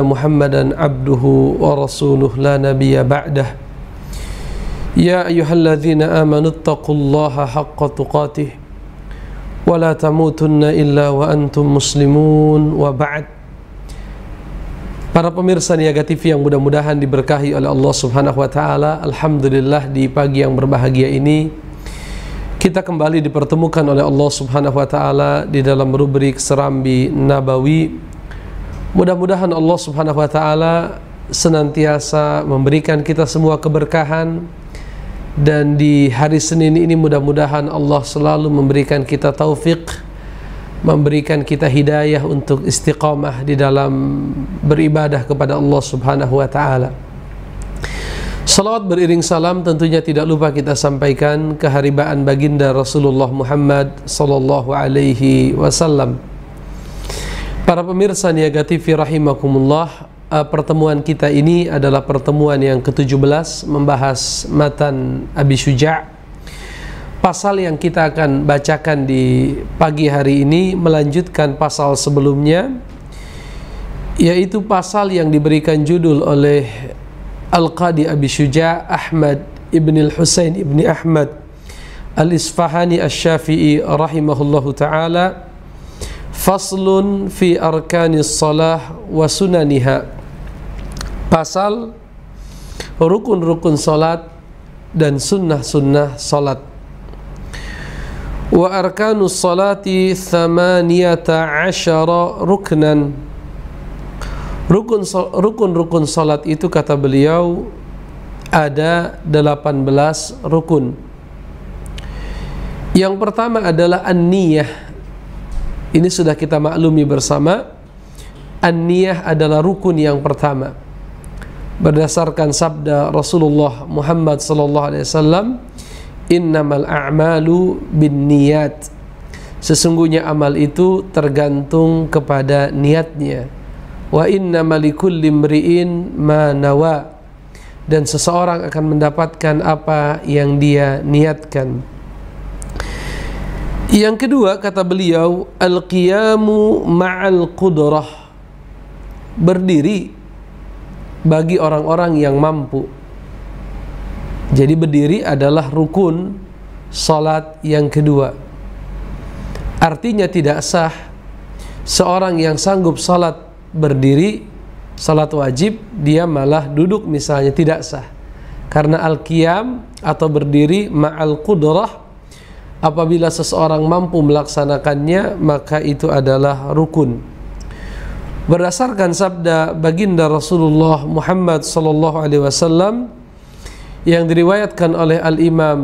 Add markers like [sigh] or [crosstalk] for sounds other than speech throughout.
محمدا عبده ورسوله لا نبي بعده يا أيها الذين آمنوا اتقوا الله حق تقاته ولا تموتن إلا وأنتم مسلمون وبعد Para pemirsa Niaga TV yang mudah-mudahan diberkahi oleh Allah Subhanahu wa taala, alhamdulillah di pagi yang berbahagia ini kita kembali dipertemukan oleh Allah Subhanahu wa taala di dalam rubrik Serambi Nabawi Mudah-mudahan Allah Subhanahu wa taala senantiasa memberikan kita semua keberkahan dan di hari Senin ini mudah-mudahan Allah selalu memberikan kita taufik memberikan kita hidayah untuk istiqamah di dalam beribadah kepada Allah Subhanahu wa taala. Salawat beriring salam tentunya tidak lupa kita sampaikan keharibaan baginda Rasulullah Muhammad sallallahu alaihi wasallam. Para pemirsa Niaga TV rahimakumullah, eh, pertemuan kita ini adalah pertemuan yang ke-17 membahas matan Abi Syuja. Pasal yang kita akan bacakan di pagi hari ini melanjutkan pasal sebelumnya yaitu pasal yang diberikan judul oleh Al-Qadi Abi Syuja Ahmad Ibn Al-Husain Ibn Ahmad Al-Isfahani al syafii rahimahullahu taala Faslun fi arkanis salah wa sunaniha Pasal rukun-rukun salat dan sunnah-sunnah salat Wa arkanus salati thamaniyata asyara ruknan Rukun-rukun salat itu kata beliau ada 18 rukun. Yang pertama adalah an-niyah ini sudah kita maklumi bersama. An-niyah adalah rukun yang pertama. Berdasarkan sabda Rasulullah Muhammad sallallahu alaihi wasallam, "Innamal a'malu niyat. Sesungguhnya amal itu tergantung kepada niatnya. Wa innamal likulli ma nawa. Dan seseorang akan mendapatkan apa yang dia niatkan. Yang kedua kata beliau al-qiyamu ma'al qudrah. Berdiri bagi orang-orang yang mampu. Jadi berdiri adalah rukun salat yang kedua. Artinya tidak sah seorang yang sanggup salat berdiri salat wajib dia malah duduk misalnya tidak sah. Karena al-qiyam atau berdiri ma'al qudrah apabila seseorang mampu melaksanakannya maka itu adalah rukun berdasarkan sabda baginda Rasulullah Muhammad sallallahu alaihi wasallam yang diriwayatkan oleh Al Imam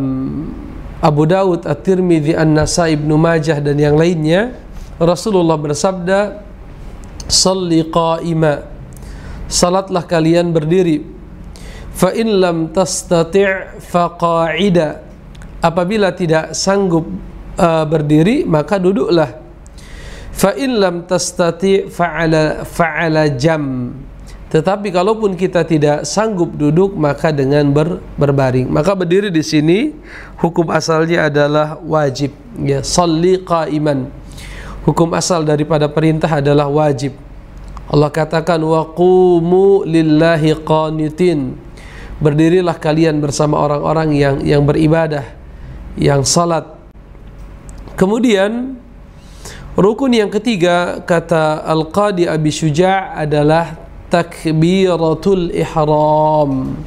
Abu Dawud, At-Tirmidzi, An-Nasai, Ibnu Majah dan yang lainnya Rasulullah bersabda salli qa'ima salatlah kalian berdiri Fain lam tastati' fa apabila tidak sanggup uh, berdiri maka duduklah fa in lam tastati fa'ala fa'ala jam tetapi kalaupun kita tidak sanggup duduk maka dengan ber, berbaring maka berdiri di sini hukum asalnya adalah wajib ya salli qaiman hukum asal daripada perintah adalah wajib Allah katakan wa qumu lillahi qanitin berdirilah kalian bersama orang-orang yang yang beribadah yang salat. Kemudian rukun yang ketiga kata Al-Qadi Abi Syuja' adalah takbiratul ihram.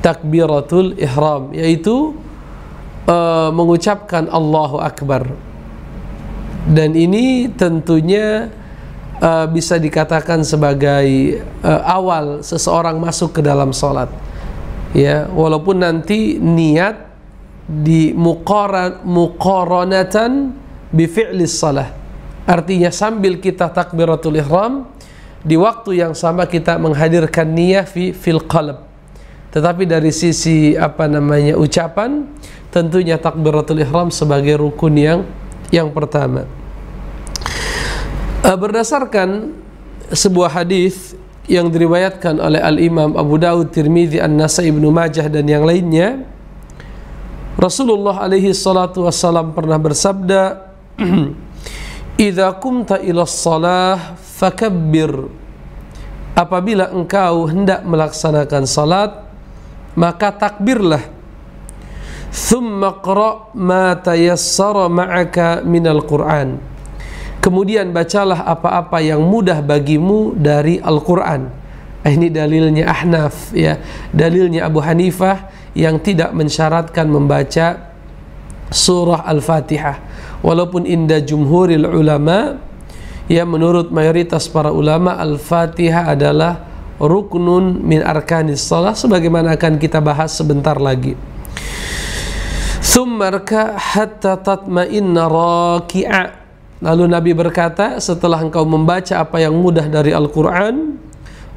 Takbiratul ihram yaitu uh, mengucapkan Allahu Akbar. Dan ini tentunya uh, bisa dikatakan sebagai uh, awal seseorang masuk ke dalam salat. Ya, walaupun nanti niat di muqaranatan bi fi'lis salah. Artinya sambil kita takbiratul ihram di waktu yang sama kita menghadirkan niat fi fil qalb. Tetapi dari sisi apa namanya ucapan tentunya takbiratul ihram sebagai rukun yang yang pertama. Eh, berdasarkan sebuah hadis yang diriwayatkan oleh Al Imam Abu Dawud, Tirmidzi, An-Nasai, Ibnu Majah dan yang lainnya, Rasulullah alaihi salatu wassalam pernah bersabda [clears throat] Idza kumta ila salah fakabbir Apabila engkau hendak melaksanakan salat maka takbirlah Thumma qra' ma tayassara ma'aka minal Qur'an Kemudian bacalah apa-apa yang mudah bagimu dari Al-Qur'an. Ini dalilnya Ahnaf ya, dalilnya Abu Hanifah yang tidak mensyaratkan membaca surah Al-Fatihah. Walaupun indah jumhuril ulama, ya menurut mayoritas para ulama Al-Fatihah adalah ruknun min arkanis salah sebagaimana akan kita bahas sebentar lagi. Thumma raka hatta tatma'inna Lalu Nabi berkata, setelah engkau membaca apa yang mudah dari Al-Qur'an,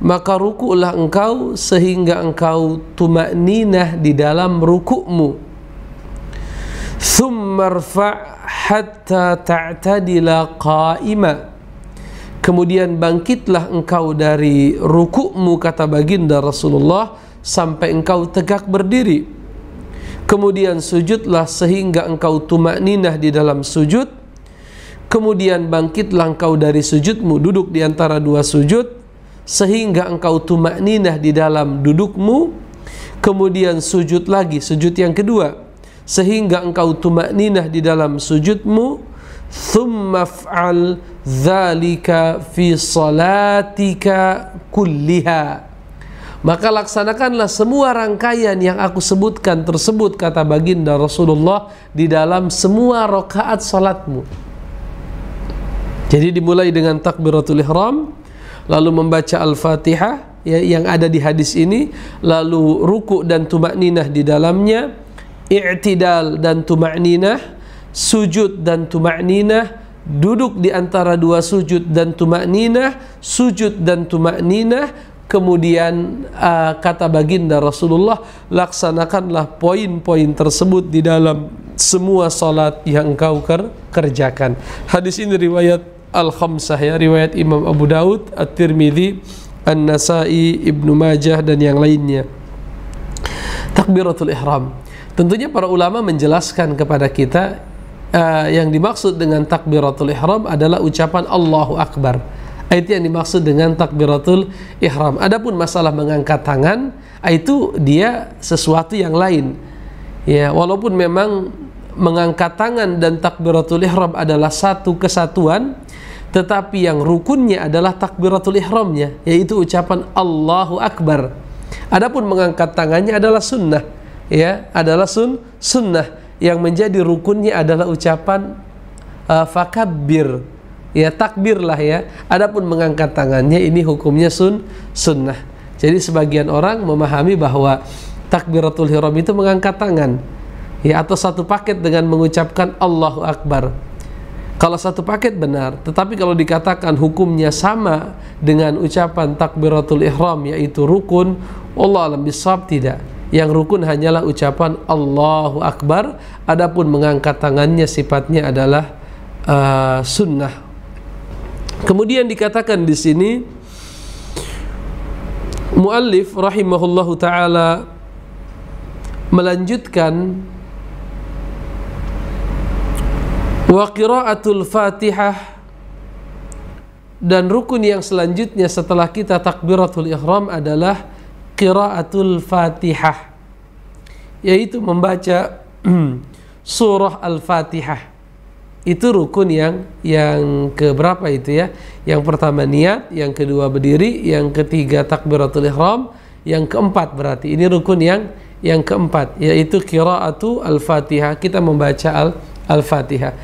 maka ruku'lah engkau sehingga engkau tumakninah di dalam rukukmu thumma hatta ta'tadila qa'ima kemudian bangkitlah engkau dari rukukmu kata baginda Rasulullah sampai engkau tegak berdiri kemudian sujudlah sehingga engkau tumakninah di dalam sujud kemudian bangkitlah engkau dari sujudmu duduk di antara dua sujud sehingga engkau tumak di dalam dudukmu kemudian sujud lagi sujud yang kedua sehingga engkau tumak di dalam sujudmu thumma fa'al dhalika fi salatika kulliha maka laksanakanlah semua rangkaian yang aku sebutkan tersebut kata baginda Rasulullah di dalam semua rokaat salatmu jadi dimulai dengan takbiratul ihram lalu membaca Al-Fatihah ya, yang ada di hadis ini, lalu ruku dan tumak ninah di dalamnya, i'tidal dan tumak ninah, sujud dan tumak ninah, duduk di antara dua sujud dan tumak ninah, sujud dan tumak ninah, kemudian uh, kata baginda Rasulullah laksanakanlah poin-poin tersebut di dalam semua salat yang engkau kerjakan hadis ini riwayat al-khamsah ya riwayat Imam Abu Daud, At-Tirmidzi, An-Nasa'i, Ibnu Majah dan yang lainnya. Takbiratul ihram. Tentunya para ulama menjelaskan kepada kita uh, yang dimaksud dengan takbiratul ihram adalah ucapan Allahu Akbar. Itu yang dimaksud dengan takbiratul ihram. Adapun masalah mengangkat tangan, itu dia sesuatu yang lain. Ya, walaupun memang mengangkat tangan dan takbiratul ihram adalah satu kesatuan, tetapi yang rukunnya adalah takbiratul ihramnya yaitu ucapan Allahu Akbar adapun mengangkat tangannya adalah sunnah ya adalah sun sunnah yang menjadi rukunnya adalah ucapan uh, fakabbir ya takbir lah ya adapun mengangkat tangannya ini hukumnya sun sunnah jadi sebagian orang memahami bahwa takbiratul ihram itu mengangkat tangan ya atau satu paket dengan mengucapkan Allahu Akbar kalau satu paket benar, tetapi kalau dikatakan hukumnya sama dengan ucapan takbiratul ihram yaitu rukun, Allah alam bisab tidak. Yang rukun hanyalah ucapan Allahu Akbar, adapun mengangkat tangannya sifatnya adalah uh, sunnah. Kemudian dikatakan di sini muallif rahimahullahu taala melanjutkan Wa qiraatul Fatihah dan rukun yang selanjutnya setelah kita takbiratul ihram adalah qiraatul Fatihah yaitu membaca [clears throat] surah Al-Fatihah. Itu rukun yang yang keberapa itu ya? Yang pertama niat, yang kedua berdiri, yang ketiga takbiratul ihram, yang keempat berarti ini rukun yang yang keempat yaitu qiraatu al-Fatihah. Kita membaca al-Fatihah Al-Fatihah.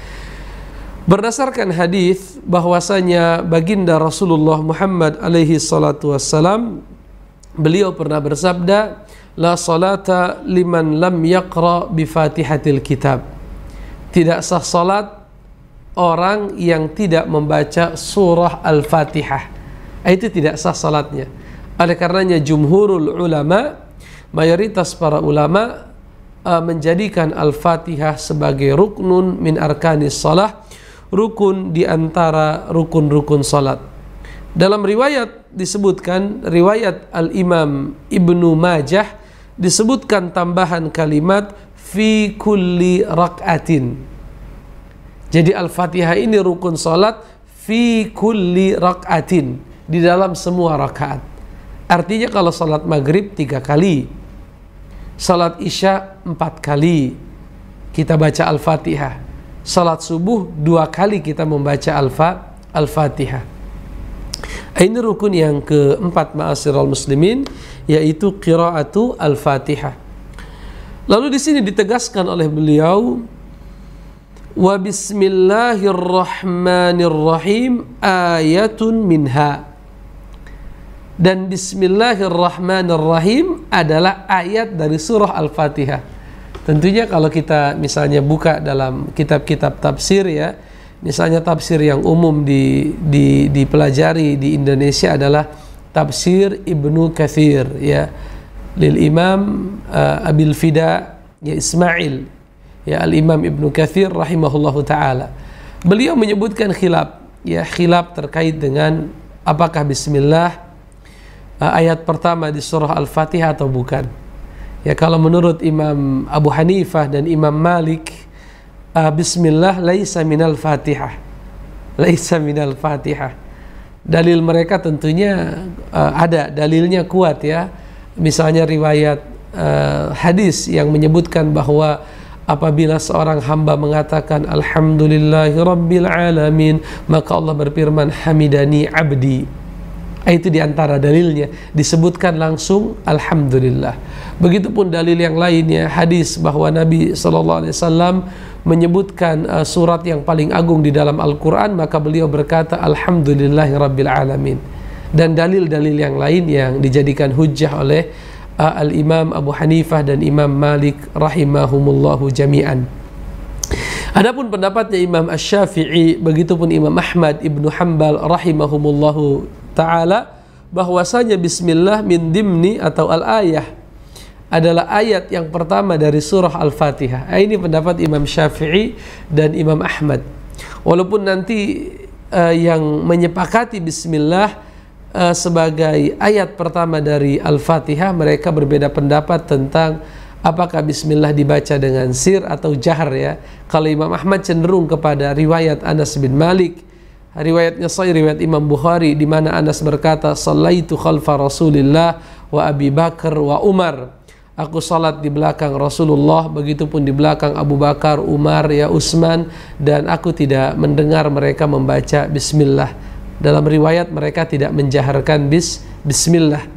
Berdasarkan hadis bahwasanya baginda Rasulullah Muhammad alaihi salatu wassalam beliau pernah bersabda la salata liman lam yaqra bi Fatihatil Kitab. Tidak sah salat orang yang tidak membaca surah Al-Fatihah. Itu tidak sah salatnya. Oleh karenanya jumhurul ulama mayoritas para ulama uh, menjadikan Al-Fatihah sebagai ruknun min arkanis salah, rukun di antara rukun-rukun salat. Dalam riwayat disebutkan riwayat Al-Imam Ibnu Majah disebutkan tambahan kalimat fi kulli rak'atin. Jadi Al-Fatihah ini rukun salat fi kulli rak'atin di dalam semua rakaat. Artinya kalau salat maghrib tiga kali, Salat Isya empat kali kita baca Al-Fatihah. Salat subuh dua kali kita membaca Al-Fatihah. Ini rukun yang keempat ma'asirul muslimin yaitu qiraatu Al-Fatihah. Lalu di sini ditegaskan oleh beliau wa bismillahirrahmanirrahim ayatun minha dan Bismillahirrahmanirrahim adalah ayat dari surah Al-Fatihah. Tentunya kalau kita misalnya buka dalam kitab-kitab tafsir ya, misalnya tafsir yang umum di, di, dipelajari di Indonesia adalah tafsir Ibnu Kathir ya, lil Imam uh, Abil Fida ya Ismail ya Al Imam Ibnu Kathir rahimahullahu taala. Beliau menyebutkan khilaf ya khilaf terkait dengan apakah bismillah Eh, ayat pertama di surah Al-Fatihah atau bukan. Ya kalau menurut Imam Abu Hanifah dan Imam Malik uh, bismillah laisa minal Fatihah. Laisa minal Fatihah. Dalil mereka tentunya uh, ada dalilnya kuat ya. Misalnya riwayat uh, hadis yang menyebutkan bahwa apabila seorang hamba mengatakan alhamdulillahirabbil maka Allah berfirman hamidani abdi Eh, itu diantara dalilnya disebutkan langsung Alhamdulillah. Begitupun dalil yang lainnya hadis bahwa Nabi Shallallahu Alaihi Wasallam menyebutkan uh, surat yang paling agung di dalam Al-Quran maka beliau berkata Alhamdulillahirabbil alamin dan dalil-dalil yang lain yang dijadikan hujah oleh uh, Al-Imam Abu Hanifah dan Imam Malik rahimahumullahu jami'an. Adapun pendapatnya Imam ash shafii begitupun Imam Ahmad Ibnu Hanbal rahimahumullahu taala bahwasanya bismillah min dimni atau al ayah adalah ayat yang pertama dari surah Al-Fatihah. Ah, ini pendapat Imam Syafi'i dan Imam Ahmad. Walaupun nanti uh, yang menyepakati bismillah uh, sebagai ayat pertama dari Al-Fatihah, mereka berbeda pendapat tentang apakah bismillah dibaca dengan sir atau jahar ya. Kalau Imam Ahmad cenderung kepada riwayat Anas bin Malik riwayatnya sahih riwayat Imam Bukhari di mana Anas berkata sallaitu khalfa Rasulillah wa Abi Bakar wa Umar aku salat di belakang Rasulullah begitupun di belakang Abu Bakar Umar ya Utsman dan aku tidak mendengar mereka membaca bismillah dalam riwayat mereka tidak menjaharkan bis bismillah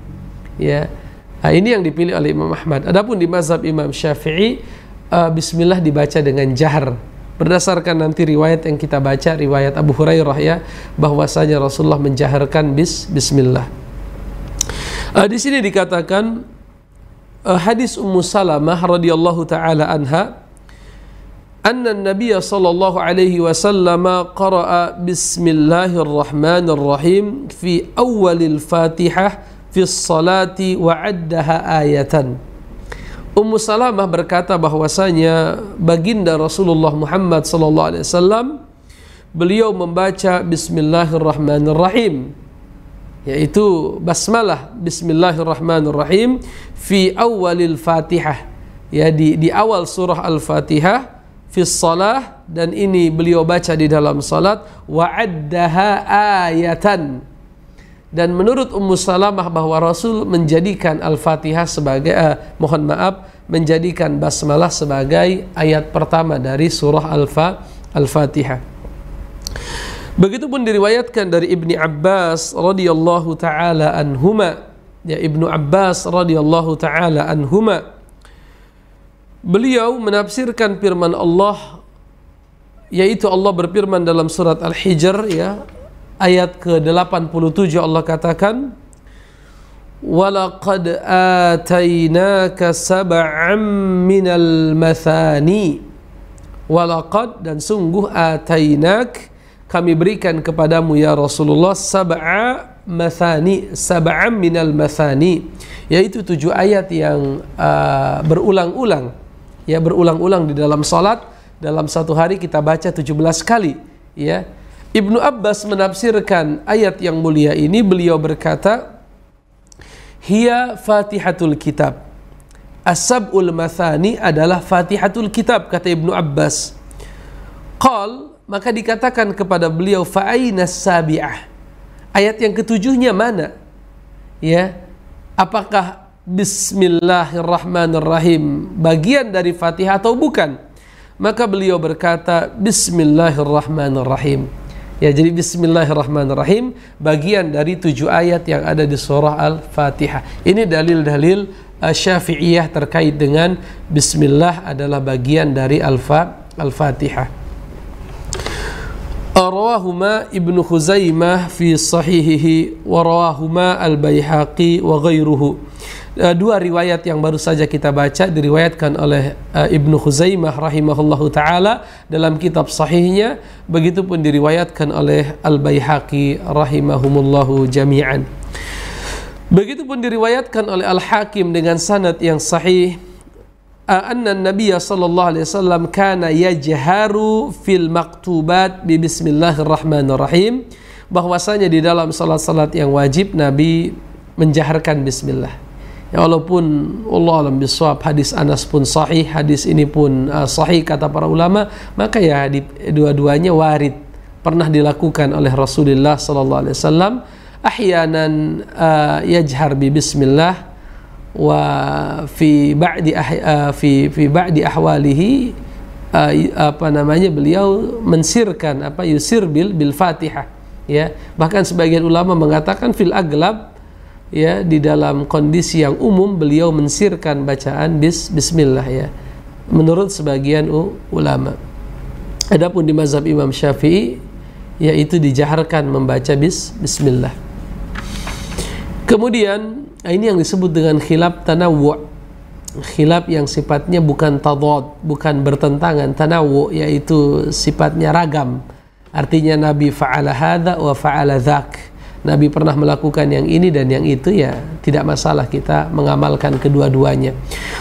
ya nah, ini yang dipilih oleh Imam Ahmad adapun di mazhab Imam Syafi'i uh, bismillah dibaca dengan jahar berdasarkan nanti riwayat yang kita baca riwayat Abu Hurairah ya bahwasanya Rasulullah menjaharkan bis bismillah. Uh, di sini dikatakan uh, hadis Ummu Salamah radhiyallahu taala anha أن النبي صلى الله عليه وسلم قرأ بسم الله الرحمن الرحيم في أول الفاتحة في الصلاة وعدها آيةً Ummu Salamah berkata bahwasanya baginda Rasulullah Muhammad sallallahu alaihi wasallam beliau membaca bismillahirrahmanirrahim yaitu basmalah bismillahirrahmanirrahim fi awalil Fatihah ya di di awal surah Al-Fatihah fi salah dan ini beliau baca di dalam salat wa ayatan dan menurut Ummu Salamah bahwa Rasul menjadikan Al-Fatihah sebagai eh, mohon maaf menjadikan basmalah sebagai ayat pertama dari surah Al-Fatihah. fa al Begitupun diriwayatkan dari Ibnu Abbas radhiyallahu taala anhuma ya Ibnu Abbas radhiyallahu taala anhuma beliau menafsirkan firman Allah yaitu Allah berfirman dalam surat Al-Hijr ya ayat ke-87 Allah katakan walaqad atainaka sab'an minal mathani walaqad dan sungguh atainak kami berikan kepadamu ya Rasulullah sab'a mathani sab'a minal mathani yaitu tujuh ayat yang uh, berulang-ulang ya berulang-ulang di dalam salat dalam satu hari kita baca 17 kali ya Ibnu Abbas menafsirkan ayat yang mulia ini beliau berkata Hiya Fatihatul Kitab As-sab'ul mathani adalah Fatihatul Kitab kata Ibnu Abbas Qal maka dikatakan kepada beliau fa'ayna sabi'ah ayat yang ketujuhnya mana ya apakah Bismillahirrahmanirrahim bagian dari Fatihah atau bukan maka beliau berkata Bismillahirrahmanirrahim Ya, jadi bismillahirrahmanirrahim bagian dari tujuh ayat yang ada di surah Al-Fatihah. Ini dalil-dalil eh, Syafi'iyah terkait dengan bismillah adalah bagian dari Al-Fatihah. Rawahuma Ibnu Khuzaimah fi sahihihi wa al Bayhaqi, wa ghairuhu. Eh, dua riwayat yang baru saja kita baca diriwayatkan oleh eh, Ibnu Khuzaimah rahimahullahu taala dalam kitab sahihnya begitupun diriwayatkan oleh Al Baihaqi rahimahumullahu jami'an begitupun diriwayatkan oleh Al Hakim dengan sanad yang sahih أن النبي صلى الله عليه وسلم كان يجهر في المكتوبات ببسم الله الرحمن الرحيم bahwasanya di dalam salat-salat yang wajib Nabi menjaharkan bismillah Ya walaupun Allah alam biswab hadis Anas pun sahih, hadis ini pun uh, sahih kata para ulama, maka ya dua-duanya warid pernah dilakukan oleh Rasulullah sallallahu alaihi wasallam ahyanan uh, yajhar bi bismillah wa fi ba'di uh, fi fi ba'di ahwalihi uh, apa namanya beliau mensirkan apa yusir bil bil Fatihah ya bahkan sebagian ulama mengatakan fil aglab ya di dalam kondisi yang umum beliau mensirkan bacaan bis bismillah ya menurut sebagian ulama adapun di mazhab Imam Syafi'i yaitu dijaharkan membaca bis bismillah kemudian ah, ini yang disebut dengan khilaf tanawwu khilaf yang sifatnya bukan tadad bukan bertentangan tanawwu yaitu sifatnya ragam artinya nabi fa'ala hadza wa fa'ala dzak Nabi pernah melakukan yang ini dan yang itu ya tidak masalah kita mengamalkan kedua-duanya.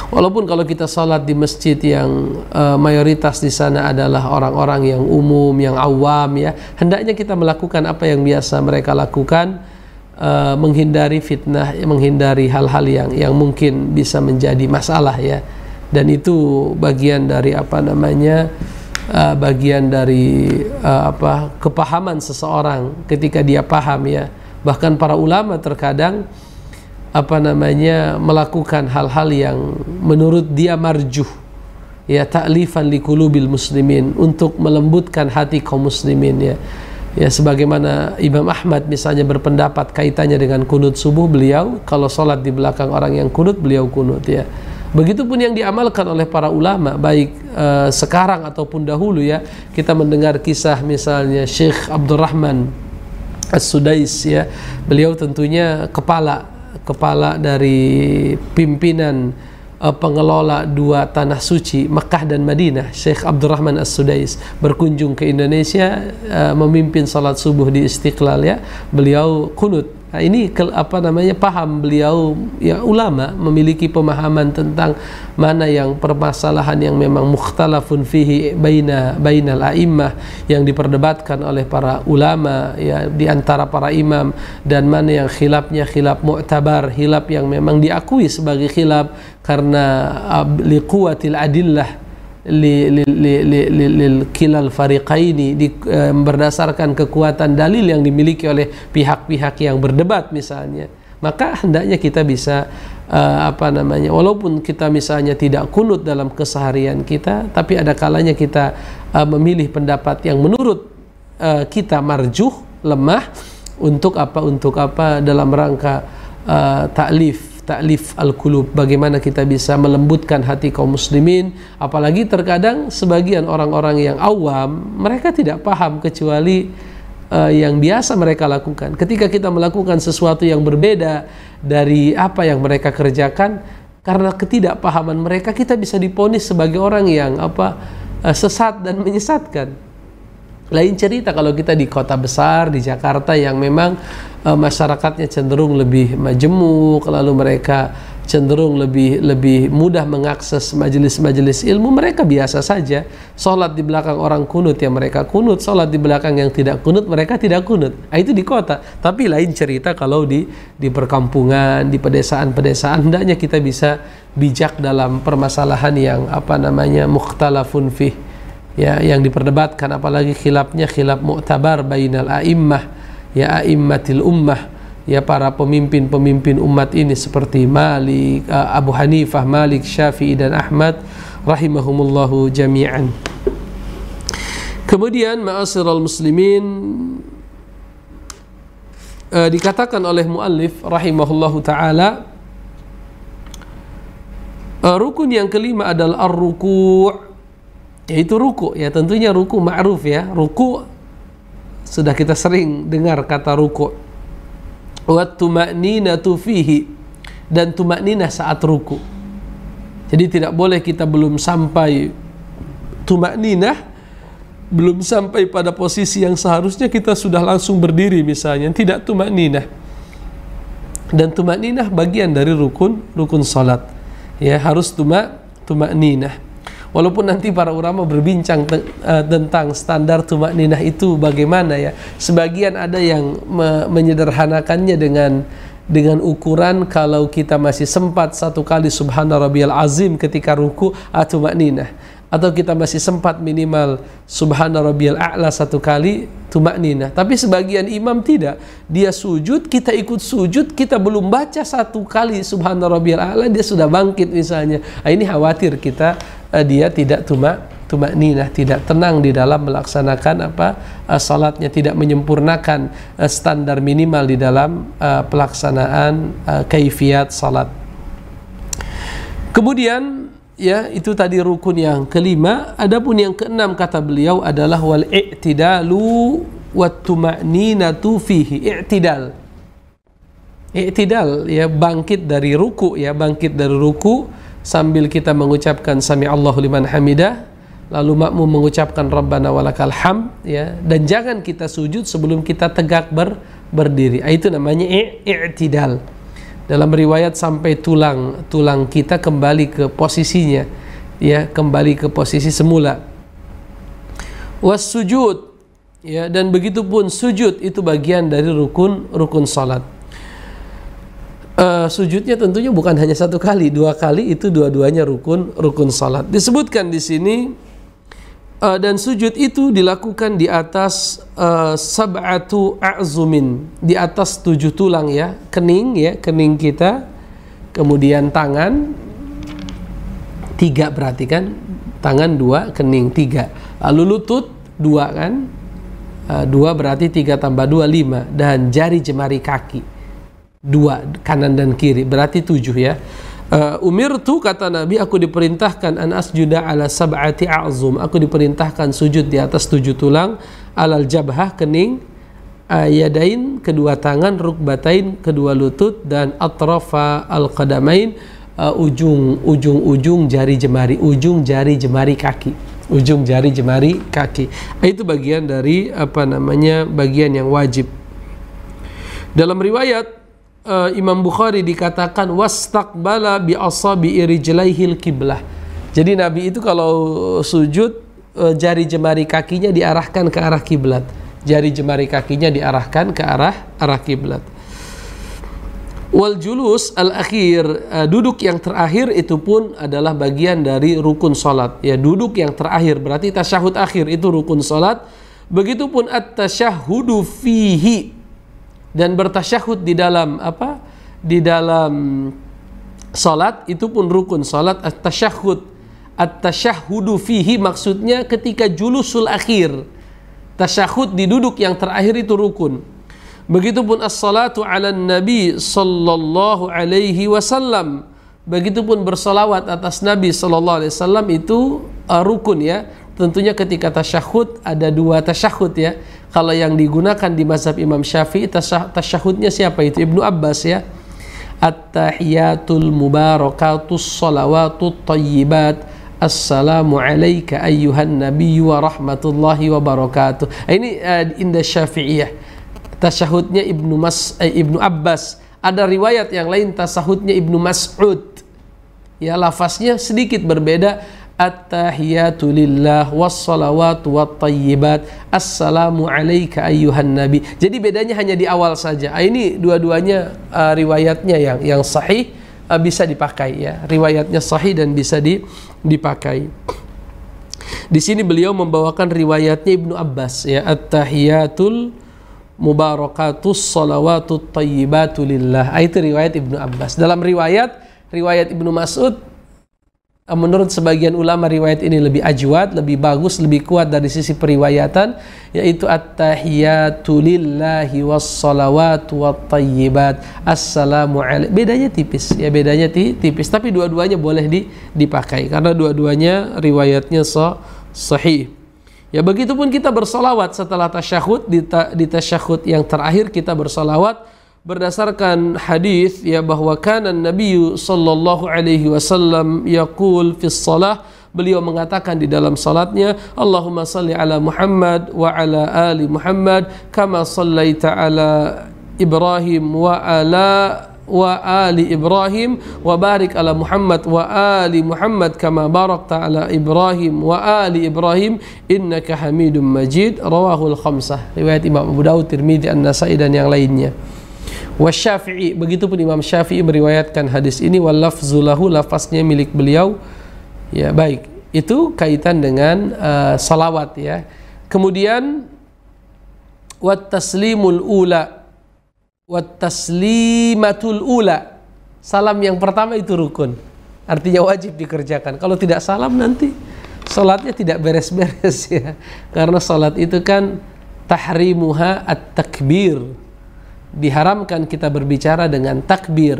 Walaupun kalau kita salat di masjid yang uh, mayoritas di sana adalah orang-orang yang umum, yang awam ya, hendaknya kita melakukan apa yang biasa mereka lakukan uh, menghindari fitnah, menghindari hal-hal yang yang mungkin bisa menjadi masalah ya. Dan itu bagian dari apa namanya? Uh, bagian dari uh, apa kepahaman seseorang ketika dia paham ya bahkan para ulama terkadang apa namanya melakukan hal-hal yang menurut dia marjuh ya taklifan likulubil muslimin untuk melembutkan hati kaum muslimin ya ya sebagaimana Imam Ahmad misalnya berpendapat kaitannya dengan kunut subuh beliau kalau sholat di belakang orang yang kunut beliau kunut ya begitupun yang diamalkan oleh para ulama baik eh, sekarang ataupun dahulu ya kita mendengar kisah misalnya Syekh Abdurrahman As-Sudais ya. Beliau tentunya kepala kepala dari pimpinan uh, pengelola dua tanah suci Mekah dan Madinah Syekh Abdurrahman As-Sudais berkunjung ke Indonesia uh, memimpin salat subuh di Istiqlal ya beliau kunut Nah, ini ke, apa namanya paham beliau ya ulama memiliki pemahaman tentang mana yang permasalahan yang memang mukhtalafun fihi baina bainal a'immah yang diperdebatkan oleh para ulama ya di antara para imam dan mana yang khilafnya khilaf mu'tabar, khilaf yang memang diakui sebagai khilaf karena uh, ah, liquwatil adillah kilal fariqaini eh, berdasarkan kekuatan dalil yang dimiliki oleh pihak-pihak yang berdebat misalnya maka hendaknya kita bisa eh, apa namanya walaupun kita misalnya tidak kunut dalam keseharian kita tapi ada kalanya kita eh, memilih pendapat yang menurut kita marjuh lemah untuk apa untuk apa dalam rangka uh, taklif ta'lif al-qulub bagaimana kita bisa melembutkan hati kaum muslimin apalagi terkadang sebagian orang-orang yang awam mereka tidak paham kecuali uh, yang biasa mereka lakukan ketika kita melakukan sesuatu yang berbeda dari apa yang mereka kerjakan karena ketidakpahaman mereka kita bisa diponis sebagai orang yang apa uh, sesat dan menyesatkan lain cerita kalau kita di kota besar di Jakarta yang memang uh, masyarakatnya cenderung lebih majemuk, lalu mereka cenderung lebih lebih mudah mengakses majelis-majelis ilmu mereka biasa saja sholat di belakang orang kunut ya mereka kunut sholat di belakang yang tidak kunut mereka tidak kunut nah, itu di kota tapi lain cerita kalau di di perkampungan di pedesaan-pedesaan hendaknya kita bisa bijak dalam permasalahan yang apa namanya mukhtalafun fih ya yang diperdebatkan apalagi khilafnya khilaf mu'tabar bainal a'immah ya a'immatil ummah ya para pemimpin-pemimpin umat ini seperti Malik, eh, Abu Hanifah, Malik, Syafi'i dan Ahmad rahimahumullahu jami'an. Kemudian ma'asyiral muslimin eh, dikatakan oleh muallif rahimahullahu taala eh, rukun yang kelima adalah ar-ruku' yaitu ruku ya tentunya ruku ma'ruf ya ruku sudah kita sering dengar kata ruku wa tu fihi dan tumanina saat ruku jadi tidak boleh kita belum sampai tumanina belum sampai pada posisi yang seharusnya kita sudah langsung berdiri misalnya tidak tumanina dan tumanina bagian dari rukun rukun salat ya harus tuma tumanina walaupun nanti para ulama berbincang te, uh, tentang standar tumak ninah itu bagaimana ya sebagian ada yang me menyederhanakannya dengan dengan ukuran kalau kita masih sempat satu kali subhana rabbiyal azim ketika ruku atau ah, maknina atau kita masih sempat minimal subhana rabbiyal a'la satu kali tumak nina tapi sebagian imam tidak dia sujud kita ikut sujud kita belum baca satu kali subhana rabbiyal a'la dia sudah bangkit misalnya nah, ini khawatir kita uh, dia tidak tumak tumak nina tidak tenang di dalam melaksanakan apa uh, salatnya tidak menyempurnakan uh, standar minimal di dalam uh, pelaksanaan uh, kaifiat salat kemudian ya itu tadi rukun yang kelima adapun yang keenam kata beliau adalah wal i'tidalu wat tuma'ninatu fihi i'tidal i'tidal ya bangkit dari ruku ya bangkit dari ruku sambil kita mengucapkan sami Allahu liman hamidah lalu makmum mengucapkan rabbana walakal ham ya dan jangan kita sujud sebelum kita tegak ber, berdiri ah, itu namanya i'tidal dalam riwayat sampai tulang tulang kita kembali ke posisinya ya kembali ke posisi semula was sujud ya dan begitu pun sujud itu bagian dari rukun rukun salat uh, sujudnya tentunya bukan hanya satu kali dua kali itu dua-duanya rukun rukun salat disebutkan di sini uh, dan sujud itu dilakukan di atas uh, sab'atu a'zumin di atas tujuh tulang ya kening ya kening kita kemudian tangan tiga berarti kan tangan dua kening tiga lalu lutut dua kan uh, dua berarti tiga tambah dua lima dan jari jemari kaki dua kanan dan kiri berarti tujuh ya Uh, umirtu kata Nabi aku diperintahkan an asjuda ala sab'ati a'zum. Aku diperintahkan sujud di atas tujuh tulang alal jabhah kening eh, yadain kedua tangan rukbatain kedua lutut dan atrafa al qadamain uh, eh, ujung ujung ujung jari jemari ujung jari jemari kaki ujung jari jemari kaki itu bagian dari apa namanya bagian yang wajib dalam riwayat uh, Imam Bukhari dikatakan wastaqbala bi asabi irjlaihil kiblah. Jadi Nabi itu kalau sujud uh, jari jemari kakinya diarahkan ke arah kiblat. Jari jemari kakinya diarahkan ke arah arah kiblat. Wal julus al akhir uh, duduk yang terakhir itu pun adalah bagian dari rukun salat. Ya duduk yang terakhir berarti tasyahud akhir itu rukun salat. Begitupun at tasyahudu fihi dan bertasyahud di dalam apa? Di dalam salat itu pun rukun salat at-tasyahud. At-tasyahhudu fihi maksudnya ketika julusul akhir. Tasyahud di duduk yang terakhir itu rukun. Begitupun as-salatu 'ala nabi sallallahu alaihi wasallam. Begitupun bersolawat atas Nabi Sallallahu Alaihi Wasallam itu uh, rukun ya. Tentunya ketika tasyahud ada dua tasyahud ya kalau yang digunakan di mazhab Imam Syafi'i tasyahudnya siapa itu Ibnu Abbas ya at-tahiyatul mubarakatus salawatut tayyibat Assalamu alayka ayyuhan nabiy wa rahmatullahi wa barakatuh. Ah, ini uh, indah Syafi'iyah. Tasyahudnya Ibnu Mas eh, Ibnu Abbas. Ada riwayat yang lain tasahudnya Ibnu Mas'ud. Ya lafaznya sedikit berbeda At-tahiyatu lillah wassalawatu wattayyibat Assalamu alayka ayyuhan nabi Jadi bedanya hanya di awal saja ah, Ini dua-duanya uh, riwayatnya yang yang sahih uh, bisa dipakai ya Riwayatnya sahih dan bisa di, dipakai Di sini beliau membawakan riwayatnya Ibnu Abbas ya At-tahiyatul mubarakatus salawatut tayyibatu lillah Itu riwayat Ibnu Abbas Dalam riwayat, riwayat Ibnu Mas'ud Eh, menurut sebagian ulama riwayat ini lebih ajwat, lebih bagus, lebih kuat dari sisi periwayatan yaitu at-tahiyatu lillahi was-salawatu wat-tayyibat. Assalamu alaikum. Bedanya tipis ya, bedanya tipis tapi dua-duanya boleh dipakai karena dua-duanya riwayatnya sahih. Ya begitupun kita bersolawat setelah tasyahud di, ta, di tasyahud yang terakhir kita bersolawat berdasarkan hadis ya bahwa kanan Nabi sallallahu alaihi wasallam yaqul fi shalah beliau mengatakan di dalam salatnya Allahumma salli ala Muhammad wa ala ali Muhammad kama sallaita ala Ibrahim wa ala wa ali Ibrahim wa barik ala Muhammad wa ali Muhammad kama barakta ala Ibrahim wa ali Ibrahim innaka Hamidum Majid rawahul khamsah riwayat Imam Abu Dawud Tirmidzi, An-Nasa'i dan yang lainnya Wasyafi'i pun Imam Syafi'i meriwayatkan hadis ini walafzulahu lafaznya milik beliau ya baik itu kaitan dengan uh, salawat ya kemudian wat taslimul ula wat taslimatul ula salam yang pertama itu rukun artinya wajib dikerjakan kalau tidak salam nanti salatnya tidak beres-beres [laughs] ya karena salat itu kan tahrimuha at-takbir diharamkan kita berbicara dengan takbir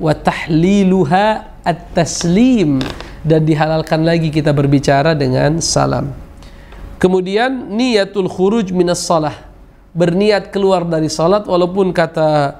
wa tahliluha at-taslim dan dihalalkan lagi kita berbicara dengan salam. Kemudian niatul khuruj minas salah. Berniat keluar dari salat walaupun kata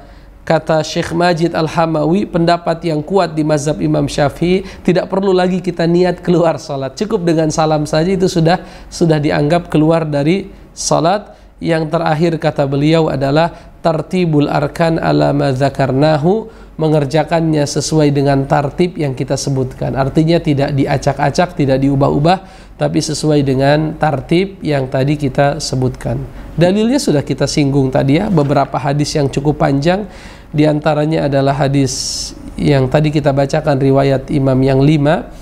kata Syekh Majid Al-Hamawi pendapat yang kuat di mazhab Imam Syafi'i tidak perlu lagi kita niat keluar salat. Cukup dengan salam saja itu sudah sudah dianggap keluar dari salat yang terakhir kata beliau adalah tartibul arkan ala mazakarnahu mengerjakannya sesuai dengan tartib yang kita sebutkan artinya tidak diacak-acak tidak diubah-ubah tapi sesuai dengan tartib yang tadi kita sebutkan dalilnya sudah kita singgung tadi ya beberapa hadis yang cukup panjang diantaranya adalah hadis yang tadi kita bacakan riwayat imam yang lima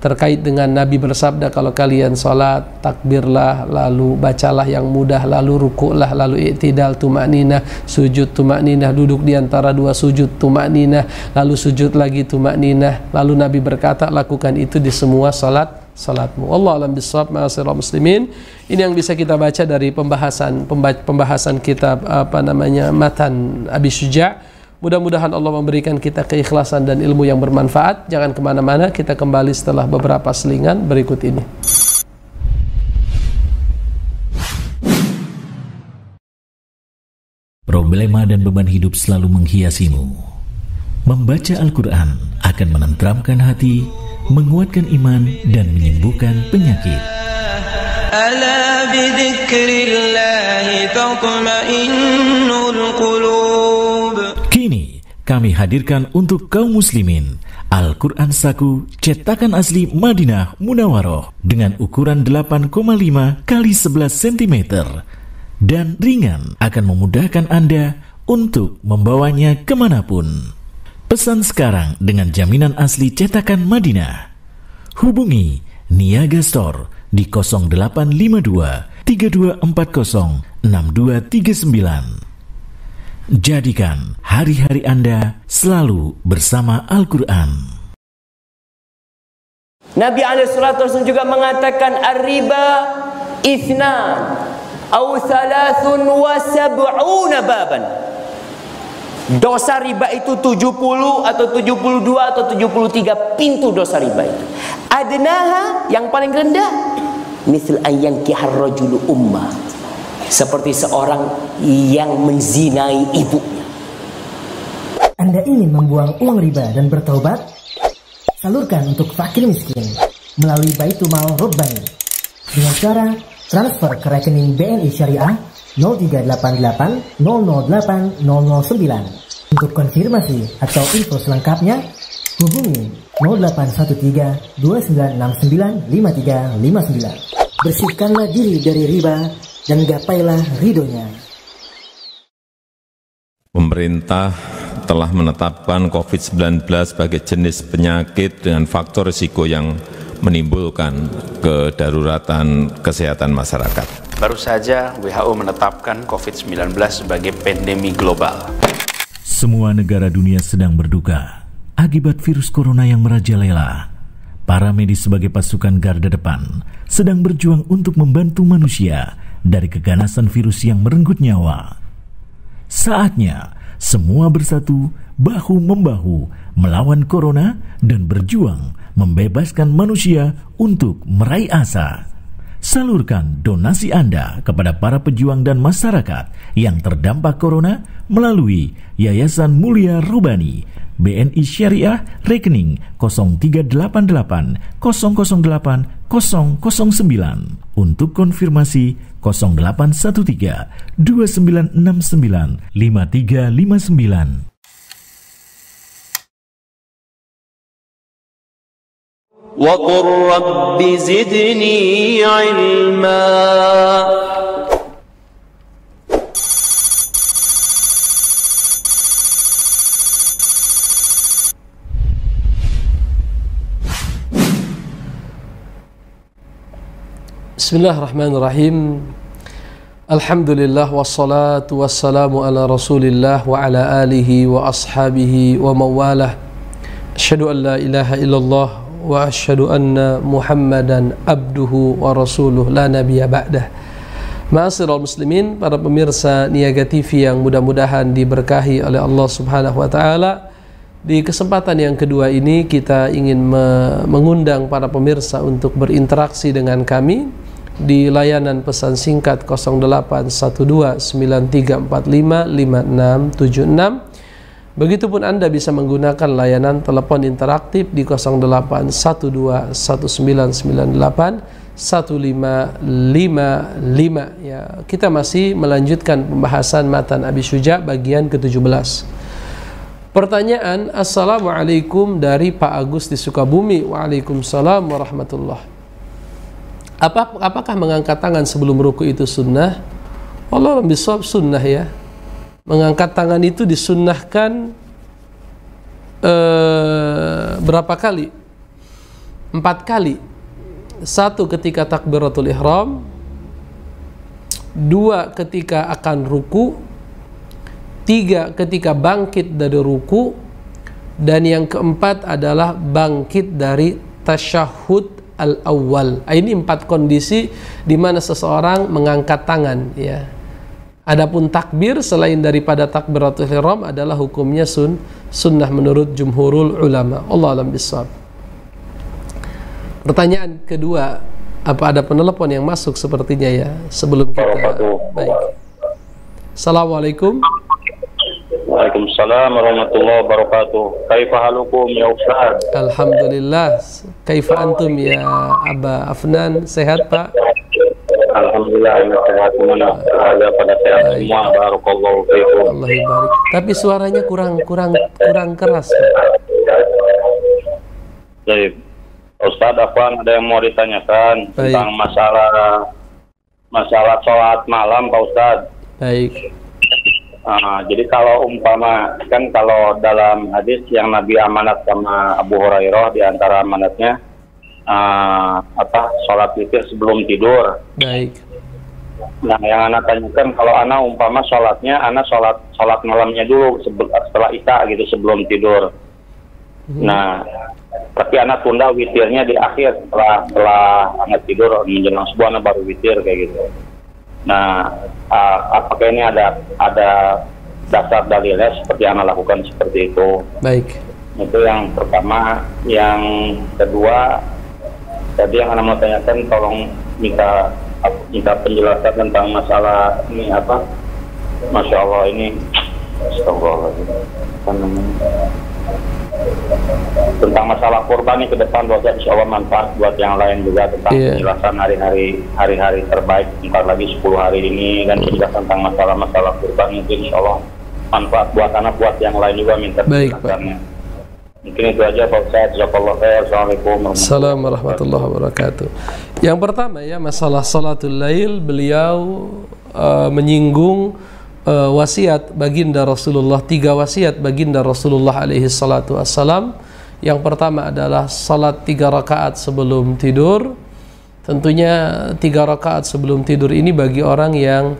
terkait dengan Nabi bersabda kalau kalian sholat takbirlah lalu bacalah yang mudah lalu rukuklah lalu iktidal tumak ninah sujud tumak ninah duduk di antara dua sujud tumak ninah lalu sujud lagi tumak ninah lalu Nabi berkata lakukan itu di semua sholat salatmu. Allah alam bisawab ma'asirah muslimin. Ini yang bisa kita baca dari pembahasan pembahasan kitab apa namanya matan Abi Syuja' Mudah-mudahan Allah memberikan kita keikhlasan dan ilmu yang bermanfaat. Jangan kemana-mana, kita kembali setelah beberapa selingan berikut ini. Problema dan beban hidup selalu menghiasimu. Membaca Al-Quran akan menenteramkan hati, menguatkan iman, dan menyembuhkan penyakit. Ala bi kami hadirkan untuk kaum muslimin Al-Quran Saku cetakan asli Madinah Munawaroh dengan ukuran 8,5 kali 11 cm dan ringan akan memudahkan Anda untuk membawanya kemanapun. Pesan sekarang dengan jaminan asli cetakan Madinah. Hubungi Niaga Store di 0852 3240 6239 Jadikan hari-hari Anda selalu bersama Al-Quran. Nabi SAW juga mengatakan Ar-riba ithnan Au thalathun wa sab'una baban Dosa riba itu 70 atau 72 atau 73 pintu dosa riba itu. Adnaha yang paling rendah misal ayyanki harrajulu ummah seperti seorang yang menzinai ibunya. Anda ingin membuang uang riba dan bertobat? Salurkan untuk fakir miskin melalui Baitul Mal Robbani dengan cara transfer ke rekening BNI Syariah 0388 008 Untuk konfirmasi atau info selengkapnya, hubungi 0813 2969 5359. Bersihkanlah diri dari riba dan gapailah ridhonya. Pemerintah telah menetapkan COVID-19 sebagai jenis penyakit dengan faktor risiko yang menimbulkan kedaruratan kesehatan masyarakat. Baru saja WHO menetapkan COVID-19 sebagai pandemi global. Semua negara dunia sedang berduka akibat virus corona yang merajalela. Para medis sebagai pasukan garda depan sedang berjuang untuk membantu manusia dari keganasan virus yang merenggut nyawa. Saatnya semua bersatu bahu membahu melawan corona dan berjuang membebaskan manusia untuk meraih asa. Salurkan donasi Anda kepada para pejuang dan masyarakat yang terdampak corona melalui Yayasan Mulia Rubani. BNI Syariah rekening 0388 008 009 untuk konfirmasi 0813 2969 5359 وقل رب زدني علما Bismillahirrahmanirrahim. Alhamdulillah wassalatu wassalamu ala Rasulillah wa ala alihi wa ashabihi wa mawalah. Asyhadu an la ilaha illallah wa asyhadu anna Muhammadan abduhu wa rasuluh la nabiyya ba'dah. Ma'asyiral muslimin, para pemirsa Niaga TV yang mudah-mudahan diberkahi oleh Allah Subhanahu wa taala. Di kesempatan yang kedua ini kita ingin mengundang para pemirsa untuk berinteraksi dengan kami di layanan pesan singkat 081293455676. Begitupun Anda bisa menggunakan layanan telepon interaktif di 081219981555 ya kita masih melanjutkan pembahasan matan Abi Syuja bagian ke-17 Pertanyaan Assalamualaikum dari Pak Agus di Sukabumi Waalaikumsalam warahmatullahi apa, apakah mengangkat tangan sebelum ruku itu sunnah? Allah lebih bisawab sunnah ya. Mengangkat tangan itu disunnahkan eh, berapa kali? Empat kali. Satu ketika takbiratul ihram, dua ketika akan ruku, tiga ketika bangkit dari ruku, dan yang keempat adalah bangkit dari tasyahud al-awwal. Ah, ini empat kondisi di mana seseorang mengangkat tangan ya. Adapun takbir selain daripada takbiratul ihram adalah hukumnya sun sunnah menurut jumhurul ulama. Allah alam bisawab. Pertanyaan kedua, apa ada penelepon yang masuk sepertinya ya sebelum kita baik. Assalamualaikum. Waalaikumsalam warahmatullahi wabarakatuh. Kaifa halukum ya Ustaz? Alhamdulillah. Kaifa antum ya Aba Afnan? Sehat Pak? Alhamdulillah ya sehat ada pada sehat semua barakallahu fiikum. Allah barik. Tapi suaranya kurang kurang kurang keras. Baik. Ustaz Afwan ada yang mau ditanyakan Baik. tentang masalah masalah sholat malam Pak Ustaz. Baik. Uh, jadi kalau umpama kan kalau dalam hadis yang Nabi amanat sama Abu Hurairah di antara amanatnya uh, apa sholat witir sebelum tidur. Baik. Nah yang anak tanyakan kalau anak umpama sholatnya anak sholat sholat malamnya dulu setelah isya gitu sebelum tidur. Hmm. Nah tapi anak tunda witirnya di akhir setelah setelah anak tidur menjelang subuh anak baru witir kayak gitu. Nah, uh, apakah ini ada ada dasar dalilnya seperti yang Anda lakukan seperti itu? Baik. Itu yang pertama, yang kedua tadi yang Anda mau tanyakan tolong minta minta penjelasan tentang masalah ini apa? Masya Allah ini Astagfirullahaladzim tentang masalah korban ini ke depan bahwa ya, insya Allah manfaat buat yang lain juga tentang yeah. penjelasan hari-hari hari-hari terbaik sebentar lagi 10 hari ini kan penjelasan iya. tentang masalah-masalah korban mungkin insya Allah manfaat buat anak buat yang lain juga minta baik mungkin itu aja Pak Ustaz Assalamualaikum Assalamualaikum warahmatullahi wabarakatuh yang pertama ya masalah salatul lail beliau uh, menyinggung uh, wasiat baginda Rasulullah tiga wasiat baginda Rasulullah alaihi salatu wassalam yang pertama adalah salat tiga rakaat sebelum tidur tentunya tiga rakaat sebelum tidur ini bagi orang yang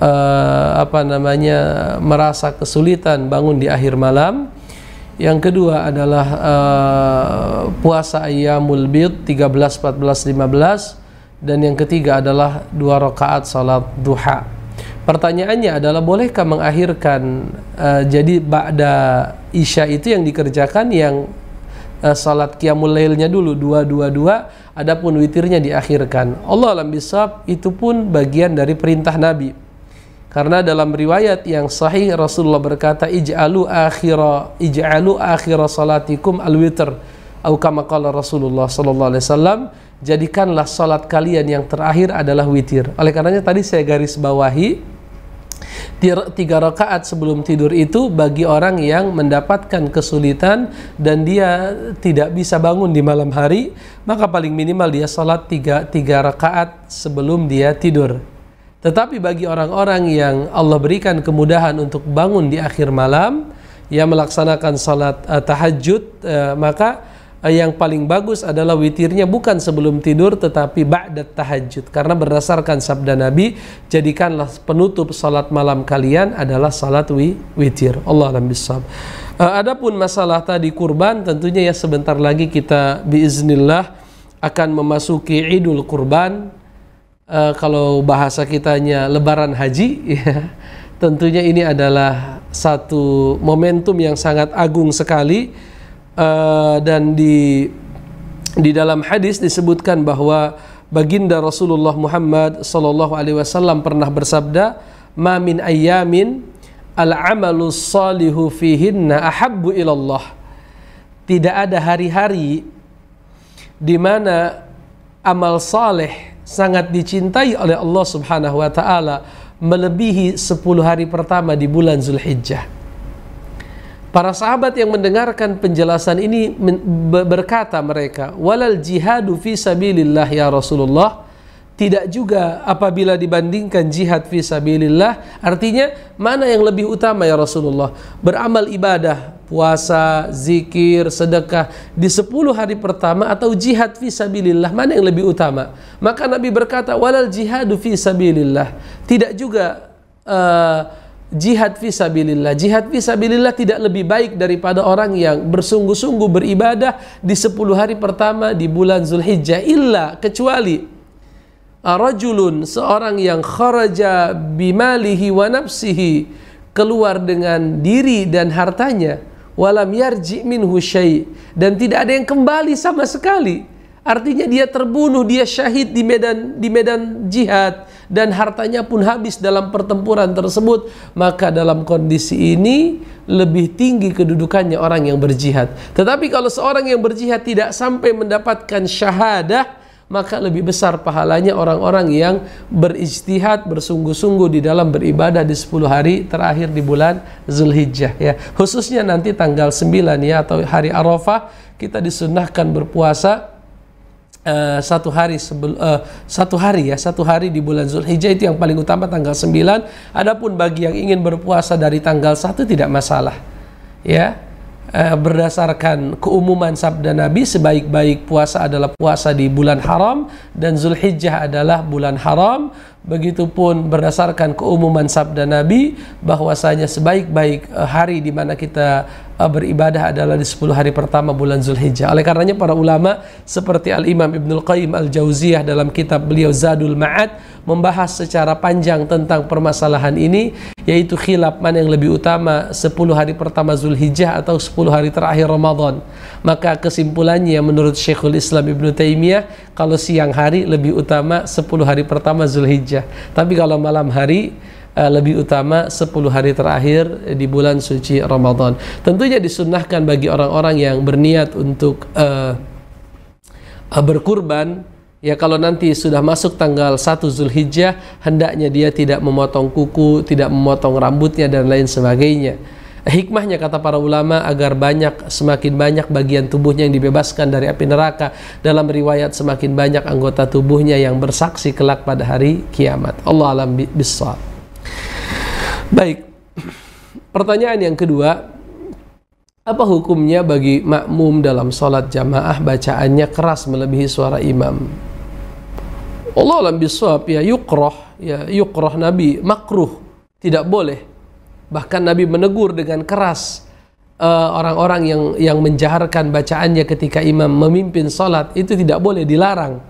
uh, apa namanya merasa kesulitan bangun di akhir malam yang kedua adalah uh, puasa ayyamul bid 13 14 15 dan yang ketiga adalah dua rakaat salat duha Pertanyaannya adalah bolehkah mengakhirkan uh, jadi ba'da isya itu yang dikerjakan yang uh, salat qiyamul lailnya dulu dua dua dua adapun witirnya diakhirkan. Allah alam bisab itu pun bagian dari perintah Nabi. Karena dalam riwayat yang sahih Rasulullah berkata ij'alu akhira ij'alu akhira salatikum al atau kama Rasulullah sallallahu alaihi wasallam jadikanlah salat kalian yang terakhir adalah witir. Oleh karenanya tadi saya garis bawahi tiga rakaat sebelum tidur itu bagi orang yang mendapatkan kesulitan dan dia tidak bisa bangun di malam hari maka paling minimal dia sholat tiga, tiga rakaat sebelum dia tidur tetapi bagi orang-orang yang Allah berikan kemudahan untuk bangun di akhir malam yang melaksanakan sholat uh, tahajud uh, maka Eh, yang paling bagus adalah witirnya bukan sebelum tidur tetapi ba'dat tahajud karena berdasarkan sabda Nabi jadikanlah penutup salat malam kalian adalah salat wi witir Allah alam bisab eh, adapun masalah tadi kurban tentunya ya sebentar lagi kita biiznillah akan memasuki Idul Kurban uh, kalau bahasa kitanya lebaran haji [laughs] ya tentunya ini adalah satu momentum yang sangat agung sekali Eh, dan di di dalam hadis disebutkan bahwa baginda Rasulullah Muhammad sallallahu alaihi wasallam pernah bersabda, "Ma min ayyamin al-amalu salihu fihinna ahabbu ilallah." Tidak ada hari-hari di mana amal saleh sangat dicintai oleh Allah Subhanahu wa taala melebihi 10 hari pertama di bulan Zulhijjah. Para sahabat yang mendengarkan penjelasan ini berkata mereka, "Walal jihadu fi sabilillah ya Rasulullah." Tidak juga apabila dibandingkan jihad fi sabilillah, artinya mana yang lebih utama ya Rasulullah? Beramal ibadah, puasa, zikir, sedekah di 10 hari pertama atau jihad fi sabilillah, mana yang lebih utama? Maka Nabi berkata, "Walal jihadu fi sabilillah." Tidak juga uh, jihad visabilillah. Jihad visabilillah tidak lebih baik daripada orang yang bersungguh-sungguh beribadah di 10 hari pertama di bulan Zulhijjah illa kecuali rajulun seorang yang kharaja bimalihi wa nafsihi keluar dengan diri dan hartanya walam yarji minhu syai dan tidak ada yang kembali sama sekali Artinya dia terbunuh, dia syahid di medan di medan jihad dan hartanya pun habis dalam pertempuran tersebut, maka dalam kondisi ini lebih tinggi kedudukannya orang yang berjihad. Tetapi kalau seorang yang berjihad tidak sampai mendapatkan syahadah, maka lebih besar pahalanya orang-orang yang beristihad bersungguh-sungguh di dalam beribadah di 10 hari terakhir di bulan Zulhijjah ya. Khususnya nanti tanggal 9 ya atau hari Arafah kita disunahkan berpuasa Eh, satu hari sebelum uh, eh, satu hari ya satu hari di bulan Zulhijjah itu yang paling utama tanggal 9 adapun bagi yang ingin berpuasa dari tanggal 1 tidak masalah ya uh, berdasarkan keumuman sabda Nabi sebaik-baik puasa adalah puasa di bulan haram dan Zulhijjah adalah bulan haram begitupun berdasarkan keumuman sabda Nabi bahwasanya sebaik-baik hari di mana kita Ah, beribadah adalah di 10 hari pertama bulan Zulhijjah. Oleh karenanya para ulama seperti Al-Imam Ibnul Qayyim Al-Jauziyah dalam kitab beliau Zadul Ma'ad membahas secara panjang tentang permasalahan ini yaitu khilaf mana yang lebih utama 10 hari pertama Zulhijjah atau 10 hari terakhir Ramadan. Maka kesimpulannya menurut Syekhul Islam Ibnu Taimiyah kalau siang hari lebih utama 10 hari pertama Zulhijjah. Tapi kalau malam hari Eh, lebih utama 10 hari terakhir di bulan suci Ramadan. Tentunya disunahkan bagi orang-orang yang berniat untuk uh, berkurban Ya kalau nanti sudah masuk tanggal 1 Zulhijjah hendaknya dia tidak memotong kuku, tidak memotong rambutnya dan lain sebagainya. Hikmahnya kata para ulama agar banyak semakin banyak bagian tubuhnya yang dibebaskan dari api neraka. Dalam riwayat semakin banyak anggota tubuhnya yang bersaksi kelak pada hari kiamat. Allah alam bisawab. Baik. Pertanyaan yang kedua, apa hukumnya bagi makmum dalam sholat jamaah bacaannya keras melebihi suara imam? Allah alam biswab ya yukroh ya yukroh Nabi makruh tidak boleh bahkan Nabi menegur dengan keras eh, orang-orang uh, yang yang menjaharkan bacaannya ketika imam memimpin sholat itu tidak boleh dilarang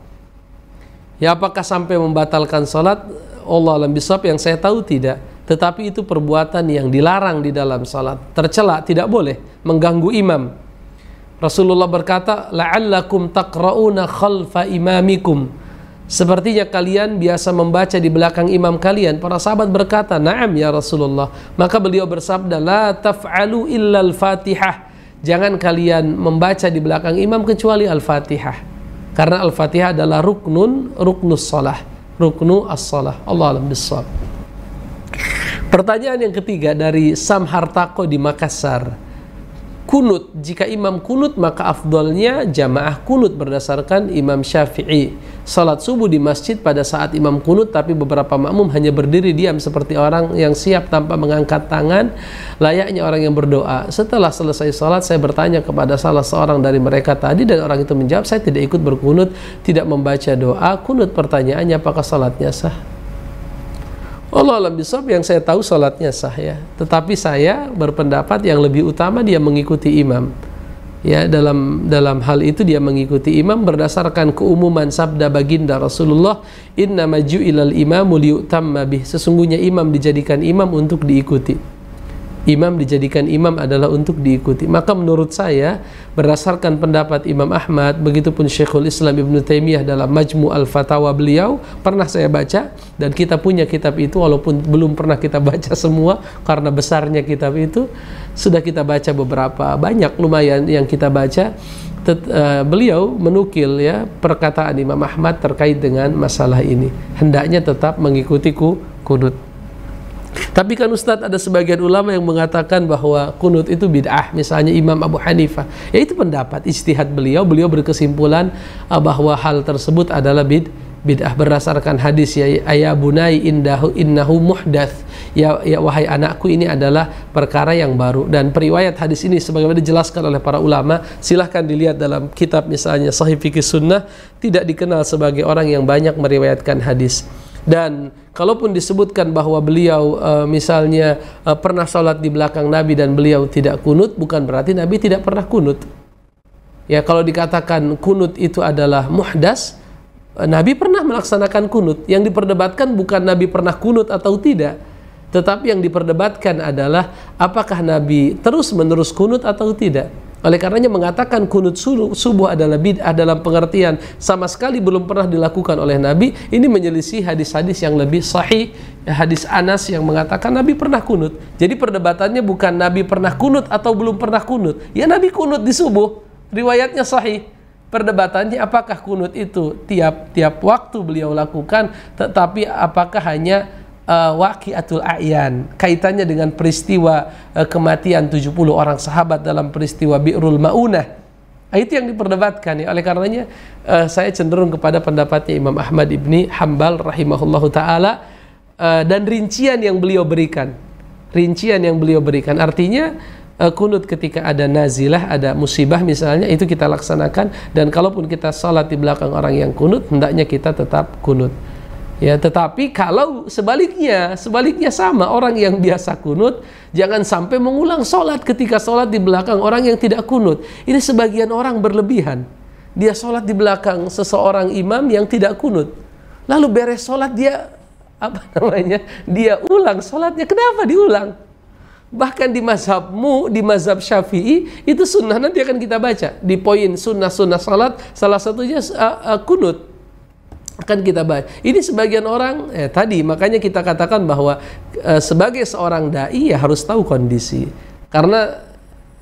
ya apakah sampai membatalkan sholat Allah alam biswab yang saya tahu tidak tetapi itu perbuatan yang dilarang di dalam salat tercela tidak boleh mengganggu imam Rasulullah berkata la'allakum taqra'una khalfa imamikum sepertinya kalian biasa membaca di belakang imam kalian para sahabat berkata na'am ya Rasulullah maka beliau bersabda la taf'alu illa al-fatihah jangan kalian membaca di belakang imam kecuali al-fatihah karena al-fatihah adalah ruknun ruknus salah ruknu as-salah Allah alam bisawab Pertanyaan yang ketiga dari Sam Hartako di Makassar. Kunut, jika imam kunut maka afdolnya jamaah kunut berdasarkan Imam Syafi'i. Salat subuh di masjid pada saat imam kunut tapi beberapa makmum hanya berdiri diam seperti orang yang siap tanpa mengangkat tangan layaknya orang yang berdoa. Setelah selesai salat saya bertanya kepada salah seorang dari mereka tadi dan orang itu menjawab saya tidak ikut berkunut, tidak membaca doa. Kunut pertanyaannya apakah salatnya sah? Allah lebih bisab yang saya tahu sholatnya sah ya. Tetapi saya berpendapat yang lebih utama dia mengikuti imam. Ya dalam dalam hal itu dia mengikuti imam berdasarkan keumuman sabda baginda Rasulullah Inna maju ilal imam liyutamma bih Sesungguhnya imam dijadikan imam untuk diikuti imam dijadikan imam adalah untuk diikuti. Maka menurut saya berdasarkan pendapat Imam Ahmad, begitu pun Syekhul Islam Ibn Taimiyah dalam Majmu Al-Fatawa beliau pernah saya baca dan kita punya kitab itu walaupun belum pernah kita baca semua karena besarnya kitab itu sudah kita baca beberapa banyak lumayan yang kita baca Tet, uh, beliau menukil ya perkataan Imam Ahmad terkait dengan masalah ini hendaknya tetap mengikutiku kunut tapi kan Ustadz ada sebagian ulama yang mengatakan bahwa kunut itu bid'ah, misalnya Imam Abu Hanifah. Ya itu pendapat, istihad beliau, beliau berkesimpulan ah, bahwa hal tersebut adalah bid bid'ah berdasarkan hadis ya ayah bunai indahu innahu muhdath ya, ya wahai anakku ini adalah perkara yang baru dan periwayat hadis ini sebagaimana dijelaskan oleh para ulama silahkan dilihat dalam kitab misalnya sahih fikih sunnah tidak dikenal sebagai orang yang banyak meriwayatkan hadis dan kalaupun disebutkan bahwa beliau e, misalnya e, pernah sholat di belakang Nabi dan beliau tidak kunut, bukan berarti Nabi tidak pernah kunut. Ya kalau dikatakan kunut itu adalah muhdas, e, Nabi pernah melaksanakan kunut. Yang diperdebatkan bukan Nabi pernah kunut atau tidak, tetapi yang diperdebatkan adalah apakah Nabi terus menerus kunut atau tidak. Oleh karenanya mengatakan kunut subuh adalah bid'ah dalam pengertian sama sekali belum pernah dilakukan oleh Nabi, ini menyelisih hadis-hadis yang lebih sahih, hadis Anas yang mengatakan Nabi pernah kunut. Jadi perdebatannya bukan Nabi pernah kunut atau belum pernah kunut. Ya Nabi kunut di subuh, riwayatnya sahih. Perdebatannya apakah kunut itu tiap tiap waktu beliau lakukan, tetapi apakah hanya uh, waqiatul a'yan kaitannya dengan peristiwa uh, kematian 70 orang sahabat dalam peristiwa Bi'rul Maunah nah, itu yang diperdebatkan ya oleh karenanya uh, saya cenderung kepada pendapatnya Imam Ahmad Ibni Hambal rahimahullahu taala uh, dan rincian yang beliau berikan rincian yang beliau berikan artinya uh, kunut ketika ada nazilah, ada musibah misalnya itu kita laksanakan dan kalaupun kita salat di belakang orang yang kunut hendaknya kita tetap kunut. Ya, tetapi kalau sebaliknya, sebaliknya sama orang yang biasa kunut, jangan sampai mengulang sholat ketika sholat di belakang orang yang tidak kunut. Ini sebagian orang berlebihan. Dia sholat di belakang seseorang imam yang tidak kunut. Lalu beres sholat dia apa [laughs] namanya? Dia ulang sholatnya. Kenapa diulang? Bahkan di mazhabmu, di mazhab syafi'i, itu sunnah nanti akan kita baca. Di poin sunnah-sunnah sholat. salah satunya uh, uh, kunut akan kita bahas. Ini sebagian orang ya, tadi makanya kita katakan bahwa e, sebagai seorang dai ya harus tahu kondisi. Karena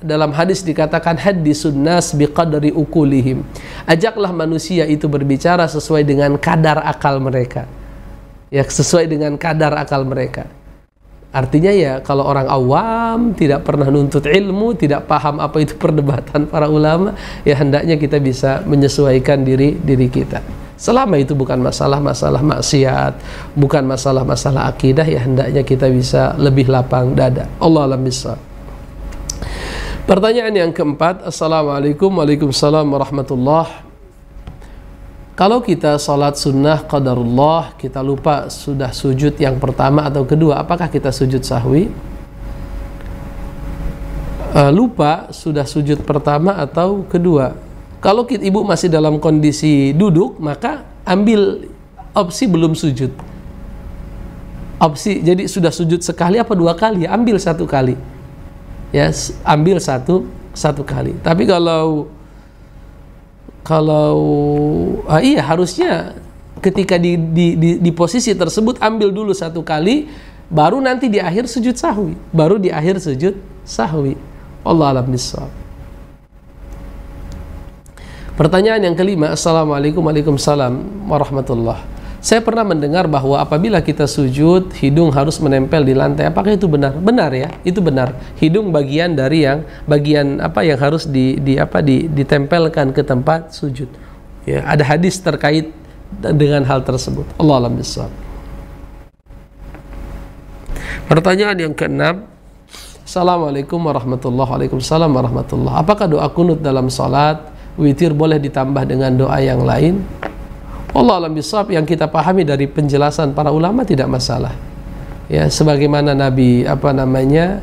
dalam hadis dikatakan hadisun nas biqadri ukulihim. Ajaklah manusia itu berbicara sesuai dengan kadar akal mereka. Ya sesuai dengan kadar akal mereka. Artinya ya kalau orang awam tidak pernah nuntut ilmu, tidak paham apa itu perdebatan para ulama, ya hendaknya kita bisa menyesuaikan diri diri kita. Selama itu bukan masalah-masalah maksiat, bukan masalah-masalah akidah ya hendaknya kita bisa lebih lapang dada. Allah alam bisa. Pertanyaan yang keempat, Assalamualaikum Waalaikumsalam Warahmatullah kalau kita sholat sunnah qadarullah, kita lupa sudah sujud yang pertama atau kedua, apakah kita sujud sahwi? Eh, lupa sudah sujud pertama atau kedua, kalau ibu masih dalam kondisi duduk, maka ambil opsi belum sujud. Opsi jadi sudah sujud sekali apa dua kali? Ambil satu kali. Ya, yes, ambil satu satu kali. Tapi kalau kalau ah iya harusnya ketika di, di, di, di posisi tersebut ambil dulu satu kali baru nanti di akhir sujud sahwi baru di akhir sujud sahwi Allah alam bisawab Pertanyaan yang kelima, Assalamualaikum Waalaikumsalam Warahmatullah Saya pernah mendengar bahwa apabila kita sujud, hidung harus menempel di lantai. Apakah itu benar? Benar ya, itu benar. Hidung bagian dari yang bagian apa yang harus di, di apa di, ditempelkan ke tempat sujud. Ya, ada hadis terkait dengan hal tersebut. Allah alam besar. Pertanyaan yang keenam, Assalamualaikum warahmatullahi wabarakatuh. Apakah doa kunut dalam salat witir boleh ditambah dengan doa yang lain Allah alam bisab yang kita pahami dari penjelasan para ulama tidak masalah ya sebagaimana Nabi apa namanya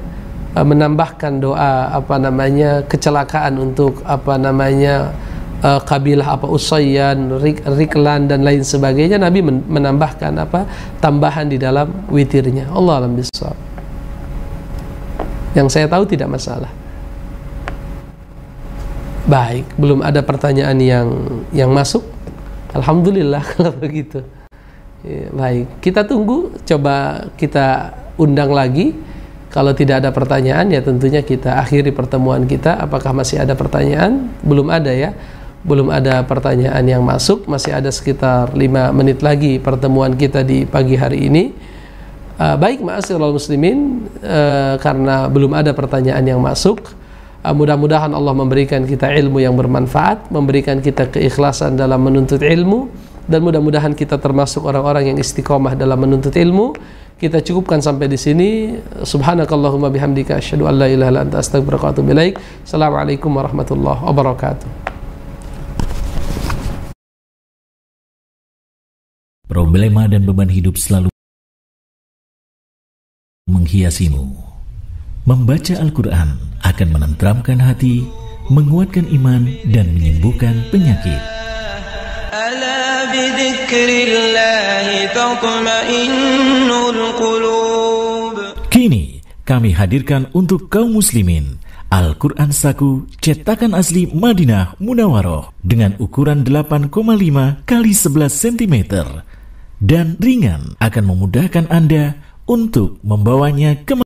eh, menambahkan doa apa namanya kecelakaan untuk apa namanya uh, kabilah apa Usayyan, Rik, Riklan dan lain sebagainya Nabi menambahkan apa tambahan di dalam witirnya Allah alam bisawab yang saya tahu tidak masalah Baik, belum ada pertanyaan yang yang masuk. Alhamdulillah [laughs] kalau begitu. Ya, baik, kita tunggu coba kita undang lagi. Kalau tidak ada pertanyaan ya tentunya kita akhiri pertemuan kita. Apakah masih ada pertanyaan? Belum ada ya. Belum ada pertanyaan yang masuk, masih ada sekitar lima menit lagi pertemuan kita di pagi hari ini. Uh, baik, maaf muslimin uh, karena belum ada pertanyaan yang masuk Ah, mudah-mudahan Allah memberikan kita ilmu yang bermanfaat, memberikan kita keikhlasan dalam menuntut ilmu dan mudah-mudahan kita termasuk orang-orang yang istiqomah dalam menuntut ilmu. Kita cukupkan sampai di sini. Subhanakallahumma bihamdika asyhadu an la ilaha illa anta astaghfiruka wa atubu ilaik. Assalamualaikum warahmatullahi wabarakatuh. Problema dan beban hidup selalu menghiasimu. Membaca Al-Qur'an akan menenteramkan hati, menguatkan iman, dan menyembuhkan penyakit. Kini kami hadirkan untuk kaum muslimin Al-Quran Saku cetakan asli Madinah Munawaroh dengan ukuran 8,5 kali 11 cm dan ringan akan memudahkan Anda untuk membawanya ke